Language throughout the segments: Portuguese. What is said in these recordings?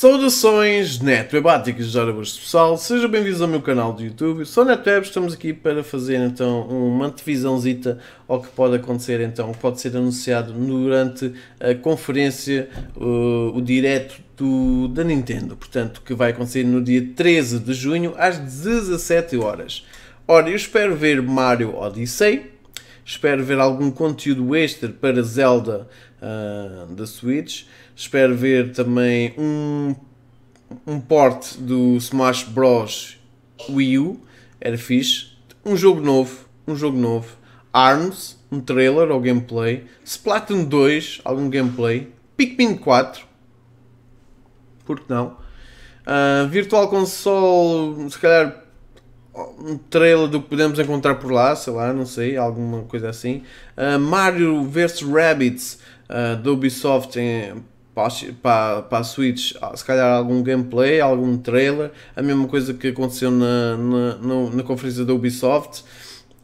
Saudações netwebáticas, árabes pessoal, sejam bem-vindos ao meu canal do YouTube. Eu sou NetWeb, estamos aqui para fazer então uma antevisãozita ao que pode acontecer então, que pode ser anunciado durante a conferência, uh, o direto do, da Nintendo, portanto, que vai acontecer no dia 13 de junho às 17 horas. Ora, eu espero ver Mario Odyssey, Espero ver algum conteúdo extra para Zelda uh, da Switch. Espero ver também um, um port do Smash Bros. Wii U. Era fixe. Um jogo novo. Um jogo novo. ARMS. Um trailer ou gameplay. Splatoon 2. Algum gameplay. Pikmin 4. Por que não? Uh, Virtual Console. Se calhar um trailer do que podemos encontrar por lá, sei lá, não sei, alguma coisa assim. Uh, Mario vs rabbits uh, ah, do Ubisoft em, para, para a Switch, ah, se calhar algum gameplay, algum trailer, a mesma coisa que aconteceu na, na, na, na conferência da Ubisoft,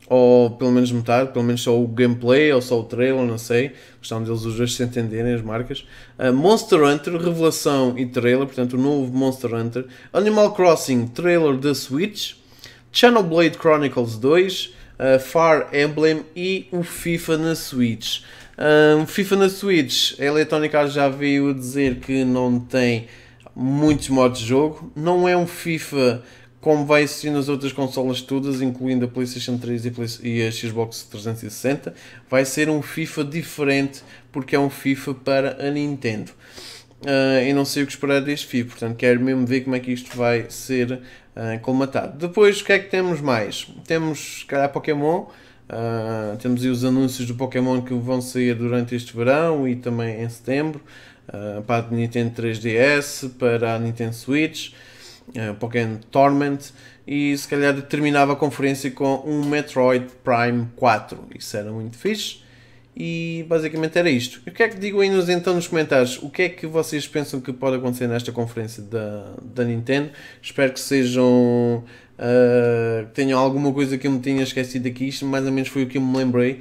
ou pelo menos metade, pelo menos só o gameplay ou só o trailer, não sei, questão deles os dois se entenderem as marcas. Uh, Monster Hunter, revelação e trailer, portanto o novo Monster Hunter. Animal Crossing, trailer da Switch. Channel Blade Chronicles 2, uh, eh, Emblem e o FIFA na Switch. Um, FIFA na Switch, a Electronic já veio dizer que não tem muitos modos de jogo, não é um FIFA como vai existir nas outras consolas todas, incluindo a PlayStation 3 e a Xbox 360, vai ser um FIFA diferente porque é um FIFA para a Nintendo uh, e não sei o que esperar deste FII. Portanto, quero mesmo ver como é que isto vai ser uh, colmatado. Depois, o que é que temos mais? Temos, se calhar, Pokémon. Uh, temos aí os anúncios do Pokémon que vão sair durante este verão e também em setembro uh, para a Nintendo 3DS, para a Nintendo Switch, uh, Pokémon Torment e se calhar terminava a conferência com um Metroid Prime 4. Isso era muito fixe. E basicamente era isto. O que é que digo aí-nos então nos comentários? O que é que vocês pensam que pode acontecer nesta conferência da, da Nintendo? Espero que sejam. Uh, tenham alguma coisa que eu me tinha esquecido aqui. Isto mais ou menos foi o que eu me lembrei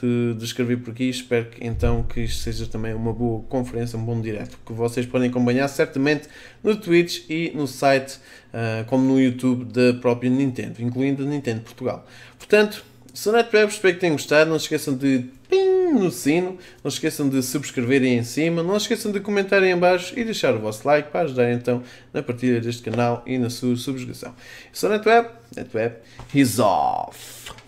de, de escrever por aqui. Espero que, então que isto seja também uma boa conferência, um bom direto. Que vocês podem acompanhar certamente no Twitch e no site, uh, como no YouTube da própria Nintendo, incluindo a Nintendo Portugal. Portanto, se não é espero que tenham gostado, não se esqueçam de. Ping! no sino, não esqueçam de subscreverem em cima, não esqueçam de comentarem em baixo e deixar o vosso like para ajudar então na partilha deste canal e na sua subscrição. Eu sou NetWeb, NetWeb is off!